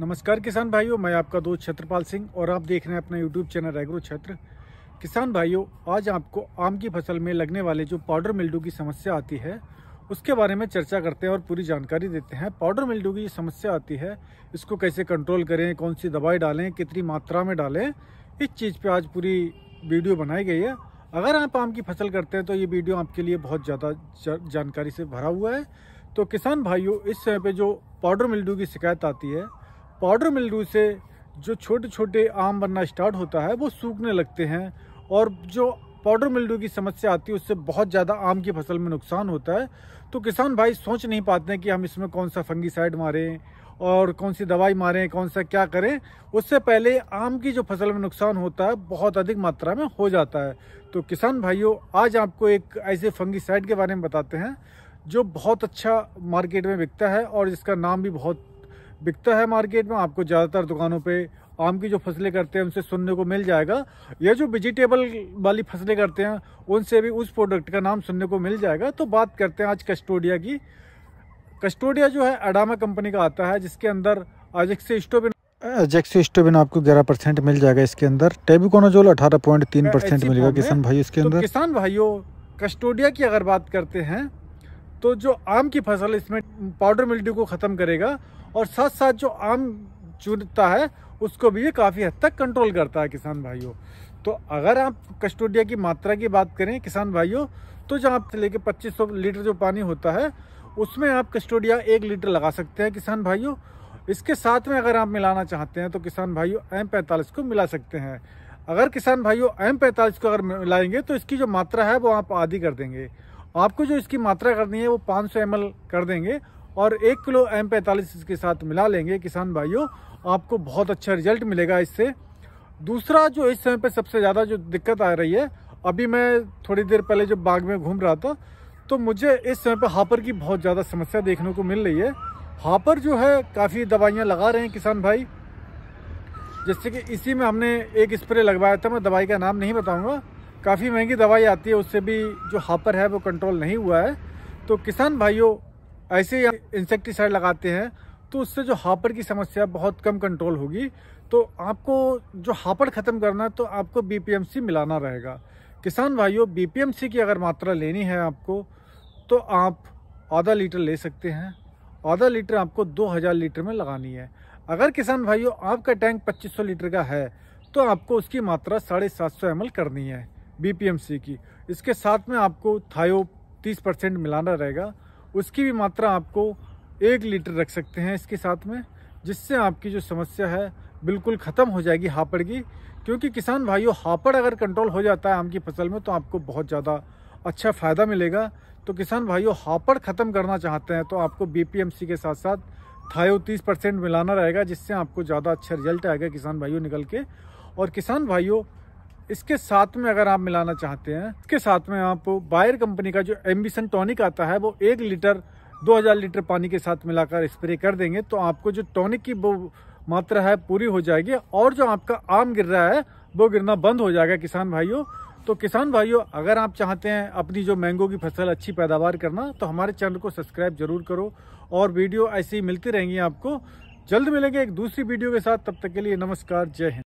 नमस्कार किसान भाइयों मैं आपका दोस्त छत्रपाल सिंह और आप देख रहे हैं अपना यूट्यूब चैनल एग्रो छत्र किसान भाइयों आज आपको आम की फसल में लगने वाले जो पाउडर मिल्डू की समस्या आती है उसके बारे में चर्चा करते हैं और पूरी जानकारी देते हैं पाउडर मिल्डू की समस्या आती है इसको कैसे कंट्रोल करें कौन सी दवाई डालें कितनी मात्रा में डालें इस चीज़ पर आज पूरी वीडियो बनाई गई है अगर आप आम की फसल करते हैं तो ये वीडियो आपके लिए बहुत ज़्यादा जानकारी से भरा हुआ है तो किसान भाइयों इस समय पर जो पाउडर मिल्डू की शिकायत आती है पाउडर मिल्डू से जो छोटे छोटे आम बनना स्टार्ट होता है वो सूखने लगते हैं और जो पाउडर मिल्डू की समस्या आती है उससे बहुत ज़्यादा आम की फसल में नुकसान होता है तो किसान भाई सोच नहीं पाते हैं कि हम इसमें कौन सा फंगीसाइड मारें और कौन सी दवाई मारें कौन सा क्या करें उससे पहले आम की जो फसल में नुकसान होता है बहुत अधिक मात्रा में हो जाता है तो किसान भाइयों आज आपको एक ऐसे फंगीसाइड के बारे में बताते हैं जो बहुत अच्छा मार्केट में बिकता है और इसका नाम भी बहुत बिकता है मार्केट में आपको ज़्यादातर दुकानों पे आम की जो फसलें करते हैं उनसे सुनने को मिल जाएगा या जो वेजिटेबल वाली फसलें करते हैं उनसे भी उस प्रोडक्ट का नाम सुनने को मिल जाएगा तो बात करते हैं आज कस्टोडिया की कस्टोडिया जो है अडामा कंपनी का आता है जिसके अंदर अजेक्सी स्टोबिन जेक्सी स्टोबिन आपको ग्यारह परसेंट मिल जाएगा इसके अंदर टेबिकोनाजोल तीन परसेंट मिलेगा किसान भाई इसके तो अंदर तो किसान भाइयों कस्टोडिया की अगर बात करते हैं तो जो आम की फसल इसमें पाउडर मिल्ड्यू को ख़त्म करेगा और साथ साथ जो आम चुनता है उसको भी ये काफ़ी हद तक कंट्रोल करता है किसान भाइयों तो अगर आप कस्टोडिया की मात्रा की बात करें किसान भाइयों तो जहाँ से लेके 2500 लीटर जो पानी होता है उसमें आप कस्टोडिया एक लीटर लगा सकते हैं किसान भाइयों इसके साथ में अगर आप मिलाना चाहते हैं तो किसान भाइयों एम पैंतालीस को मिला सकते हैं अगर किसान भाइयों एम पैंतालीस को अगर मिलाएंगे तो इसकी जो मात्रा है वो आप आधी कर देंगे आपको जो इसकी मात्रा करनी है वो 500 सौ कर देंगे और एक किलो एम पैंतालीस इसके साथ मिला लेंगे किसान भाइयों आपको बहुत अच्छा रिजल्ट मिलेगा इससे दूसरा जो इस समय पर सबसे ज़्यादा जो दिक्कत आ रही है अभी मैं थोड़ी देर पहले जब बाग में घूम रहा था तो मुझे इस समय पर हापर की बहुत ज़्यादा समस्या देखने को मिल रही है हापर जो है काफ़ी दवाइयाँ लगा रहे हैं किसान भाई जैसे कि इसी में हमने एक स्प्रे लगवाया था मैं दवाई का नाम नहीं बताऊँगा काफ़ी महंगी दवाई आती है उससे भी जो हापर है वो कंट्रोल नहीं हुआ है तो किसान भाइयों ऐसे इंसेक्टिसाइड लगाते हैं तो उससे जो हापर की समस्या बहुत कम कंट्रोल होगी तो आपको जो हापड़ ख़त्म करना है तो आपको बीपीएमसी मिलाना रहेगा किसान भाइयों बीपीएमसी की अगर मात्रा लेनी है आपको तो आप आधा लीटर ले सकते हैं आधा लीटर आपको 2000 लीटर में लगानी है अगर किसान भाइयों आपका टैंक 2500 लीटर का है तो आपको उसकी मात्रा साढ़े सात सौ करनी है बीपीएमसी की इसके साथ में आपको थायो 30 परसेंट मिलाना रहेगा उसकी भी मात्रा आपको एक लीटर रख सकते हैं इसके साथ में जिससे आपकी जो समस्या है बिल्कुल ख़त्म हो जाएगी हापड़ की क्योंकि किसान भाइयों हापड़ अगर कंट्रोल हो जाता है आम की फसल में तो आपको बहुत ज़्यादा अच्छा फ़ायदा मिलेगा तो किसान भाइयों हापड़ ख़त्म करना चाहते हैं तो आपको बीपीएमसी के साथ साथ थायो तीस परसेंट मिलाना रहेगा जिससे आपको ज़्यादा अच्छा रिजल्ट आएगा किसान भाइयों निकल के और किसान भाइयों इसके साथ में अगर आप मिलाना चाहते हैं इसके साथ में आप बायर कंपनी का जो एम्बिसन टॉनिक आता है वो एक लीटर 2000 लीटर पानी के साथ मिलाकर स्प्रे कर देंगे तो आपको जो टॉनिक की वो मात्रा है पूरी हो जाएगी और जो आपका आम गिर रहा है वो गिरना बंद हो जाएगा किसान भाइयों तो किसान भाइयों अगर आप चाहते हैं अपनी जो मैंगो की फसल अच्छी पैदावार करना तो हमारे चैनल को सब्सक्राइब जरूर करो और वीडियो ऐसी ही मिलती रहेंगी आपको जल्द मिलेंगे एक दूसरी वीडियो के साथ तब तक के लिए नमस्कार जय हिंद